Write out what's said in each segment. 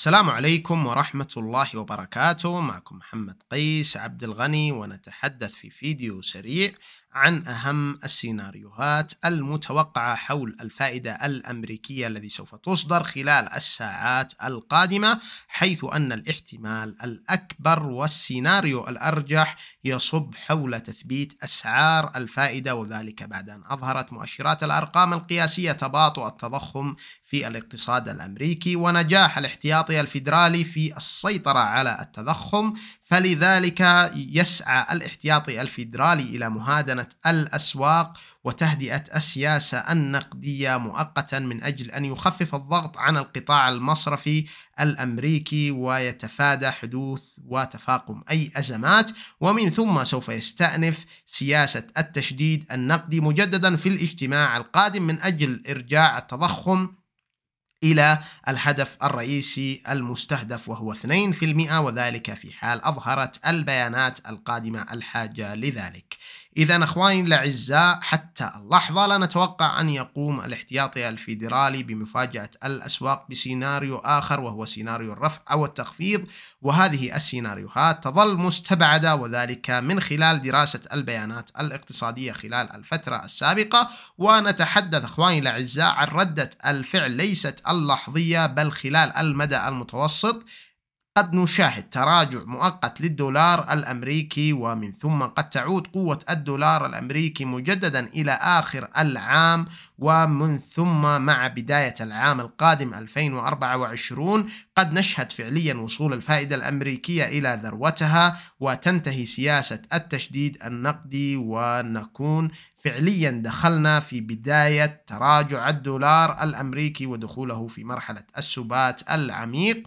السلام عليكم ورحمة الله وبركاته معكم محمد قيس عبد الغني ونتحدث في فيديو سريع عن أهم السيناريوهات المتوقعة حول الفائدة الأمريكية الذي سوف تصدر خلال الساعات القادمة حيث أن الاحتمال الأكبر والسيناريو الأرجح يصب حول تثبيت أسعار الفائدة وذلك بعد أن أظهرت مؤشرات الأرقام القياسية تباطؤ التضخم في الاقتصاد الأمريكي ونجاح الاحتياط التعاطي الفيدرالي في السيطرة على التضخم فلذلك يسعى الاحتياطي الفيدرالي إلى مهادنة الأسواق وتهدئة السياسة النقدية مؤقتا من أجل أن يخفف الضغط عن القطاع المصرفي الأمريكي ويتفادى حدوث وتفاقم أي أزمات ومن ثم سوف يستأنف سياسة التشديد النقدي مجددا في الاجتماع القادم من أجل إرجاع التضخم إلى الهدف الرئيسي المستهدف وهو 2% وذلك في حال أظهرت البيانات القادمة الحاجة لذلك إذا أخواني الأعزاء حتى اللحظة لا نتوقع أن يقوم الاحتياطي الفيدرالي بمفاجأة الأسواق بسيناريو آخر وهو سيناريو الرفع أو التخفيض وهذه السيناريوهات تظل مستبعدة وذلك من خلال دراسة البيانات الاقتصادية خلال الفترة السابقة ونتحدث أخواني الأعزاء عن ردة الفعل ليست اللحظية بل خلال المدى المتوسط قد نشاهد تراجع مؤقت للدولار الامريكي ومن ثم قد تعود قوه الدولار الامريكي مجددا الى اخر العام ومن ثم مع بدايه العام القادم 2024 قد نشهد فعليا وصول الفائده الامريكيه الى ذروتها وتنتهي سياسه التشديد النقدي ونكون فعليا دخلنا في بدايه تراجع الدولار الامريكي ودخوله في مرحله السبات العميق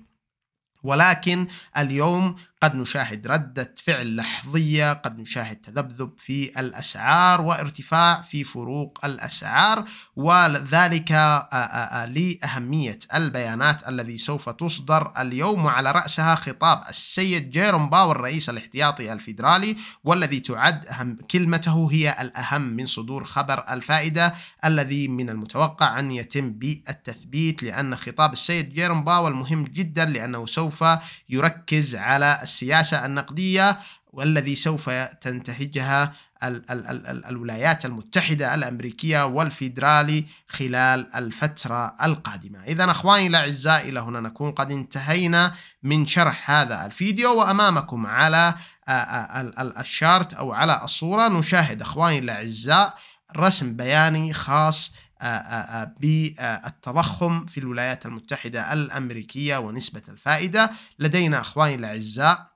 ولكن اليوم قد نشاهد ردة فعل لحظية قد نشاهد تذبذب في الأسعار وارتفاع في فروق الأسعار وذلك آه، آه، آه، لأهمية البيانات الذي سوف تصدر اليوم وعلى رأسها خطاب السيد جيروم باور رئيس الاحتياطي الفيدرالي والذي تعد أهم كلمته هي الأهم من صدور خبر الفائدة الذي من المتوقع أن يتم بالتثبيت لأن خطاب السيد جيروم باور مهم جدا لأنه سوف يركز على السياسة النقدية والذي سوف تنتهجها الولايات المتحدة الأمريكية والفيدرالي خلال الفترة القادمة إذا أخواني الأعزاء إلى هنا نكون قد انتهينا من شرح هذا الفيديو وأمامكم على آه، آه، الشارت أو على الصورة نشاهد أخواني الأعزاء رسم بياني خاص آه، آه، آه، بالتضخم في الولايات المتحدة الأمريكية ونسبة الفائدة لدينا أخواني الأعزاء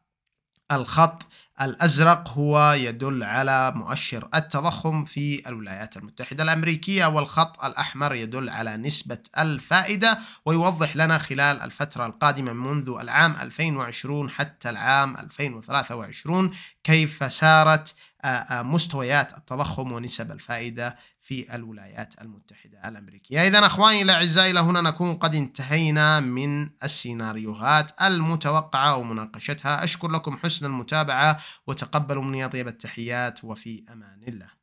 الخط الأزرق هو يدل على مؤشر التضخم في الولايات المتحدة الأمريكية والخط الأحمر يدل على نسبة الفائدة ويوضح لنا خلال الفترة القادمة منذ العام 2020 حتى العام 2023 كيف سارت آه، آه، مستويات التضخم ونسب الفائدة في الولايات المتحدة الأمريكية إذا أخواني الأعزاء إلى هنا نكون قد انتهينا من السيناريوهات المتوقعة ومناقشتها أشكر لكم حسن المتابعة وتقبلوا مني طيب التحيات وفي أمان الله